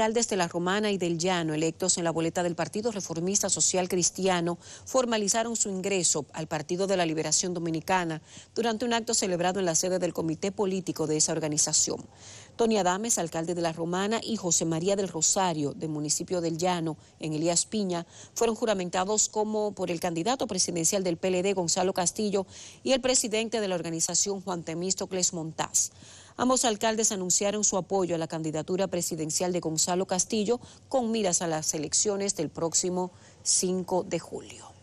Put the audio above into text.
Alcaldes de La Romana y del Llano, electos en la boleta del Partido Reformista Social Cristiano, formalizaron su ingreso al Partido de la Liberación Dominicana durante un acto celebrado en la sede del Comité Político de esa organización. Tony Adames, alcalde de La Romana, y José María del Rosario, del municipio del Llano, en Elías Piña, fueron juramentados como por el candidato presidencial del PLD, Gonzalo Castillo, y el presidente de la organización, Juan Temístocles Montaz. Ambos alcaldes anunciaron su apoyo a la candidatura presidencial de Gonzalo Castillo con miras a las elecciones del próximo 5 de julio.